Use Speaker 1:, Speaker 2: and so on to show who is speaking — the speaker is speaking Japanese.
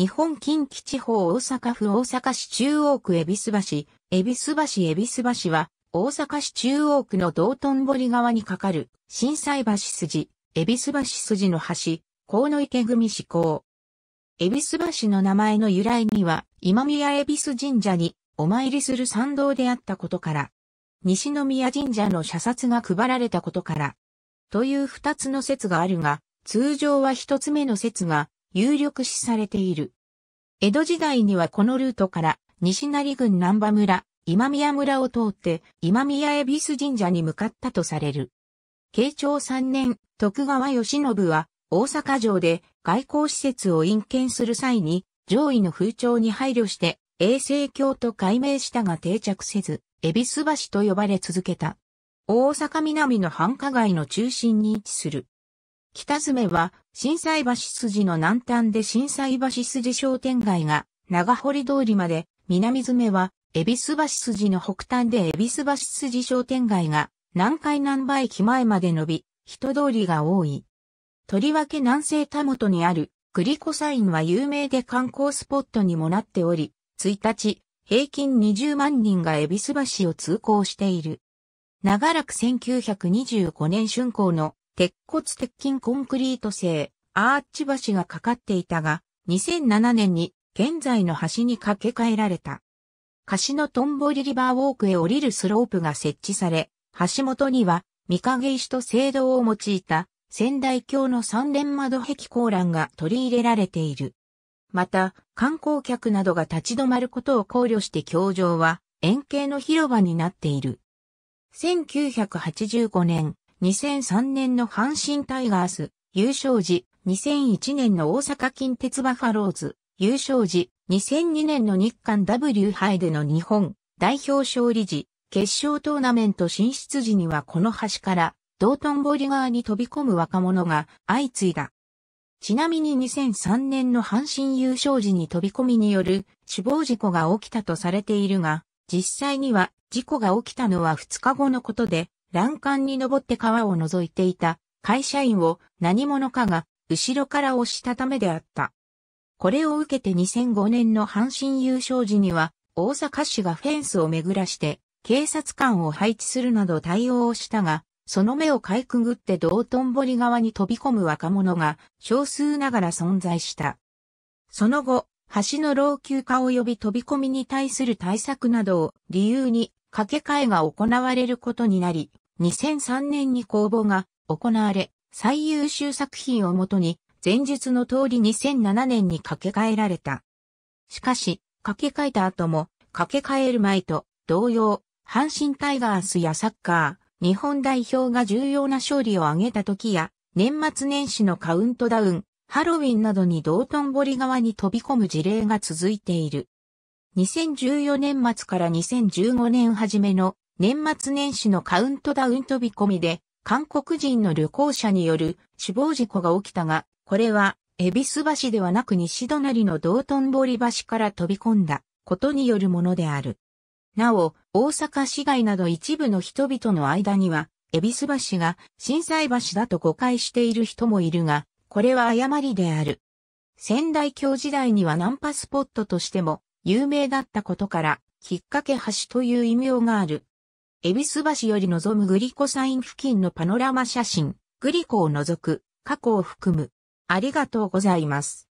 Speaker 1: 日本近畿地方大阪府大阪市中央区恵比寿橋、恵比寿橋恵比寿橋は、大阪市中央区の道頓堀川に架かる、震災橋筋、恵比寿橋筋の橋、河野池組志向。恵比寿橋の名前の由来には、今宮恵比寿神社にお参りする参道であったことから、西宮神社の射殺が配られたことから、という二つの説があるが、通常は一つ目の説が有力視されている。江戸時代にはこのルートから西成郡南波村、今宮村を通って今宮恵比寿神社に向かったとされる。慶長3年、徳川慶喜は大阪城で外交施設を引見する際に上位の風潮に配慮して永世教と改名したが定着せず、恵比寿橋と呼ばれ続けた。大阪南の繁華街の中心に位置する北爪は、震災橋筋の南端で震災橋筋商店街が長堀通りまで、南爪は、恵比寿橋筋の北端で恵比寿橋筋商店街が南海南場駅前まで伸び、人通りが多い。とりわけ南西田元にある栗子サインは有名で観光スポットにもなっており、1日、平均20万人が恵比寿橋を通行している。長らく1925年春光の鉄骨鉄筋コンクリート製、アーチ橋がかかっていたが、2007年に現在の橋に架け替えられた。貸のトンボリリバーウォークへ降りるスロープが設置され、橋元には御影石と聖堂を用いた仙台橋の三連窓壁高欄が取り入れられている。また、観光客などが立ち止まることを考慮して橋上は円形の広場になっている。1985年、2003年の阪神タイガース、優勝時、2001年の大阪近鉄バファローズ、優勝時、2002年の日韓 W 杯での日本代表勝利時、決勝トーナメント進出時にはこの橋から道頓堀川に飛び込む若者が相次いだ。ちなみに2003年の阪神優勝時に飛び込みによる死亡事故が起きたとされているが、実際には事故が起きたのは2日後のことで、欄干に登って川を覗いていた会社員を何者かが後ろから押したためであった。これを受けて2005年の阪神優勝時には大阪市がフェンスを巡らして警察官を配置するなど対応をしたが、その目をかいくぐって道頓堀側に飛び込む若者が少数ながら存在した。その後、橋の老朽化及び飛び込みに対する対策などを理由に掛け替えが行われることになり、2003年に公募が行われ、最優秀作品をもとに、前述の通り2007年に掛け替えられた。しかし、掛け替えた後も、掛け替える前と同様、阪神タイガースやサッカー、日本代表が重要な勝利を挙げた時や、年末年始のカウントダウン、ハロウィンなどに道頓堀側に飛び込む事例が続いている。2014年末から2015年初めの年末年始のカウントダウン飛び込みで、韓国人の旅行者による死亡事故が起きたが、これは、恵比寿橋ではなく西隣の道頓堀橋から飛び込んだことによるものである。なお、大阪市街など一部の人々の間には、恵比寿橋が震災橋だと誤解している人もいるが、これは誤りである。仙台京時代にはナンパスポットとしても有名だったことから、きっかけ橋という異名がある。恵比寿橋より望むグリコサイン付近のパノラマ写真、グリコを除く、過去を含む。ありがとうございます。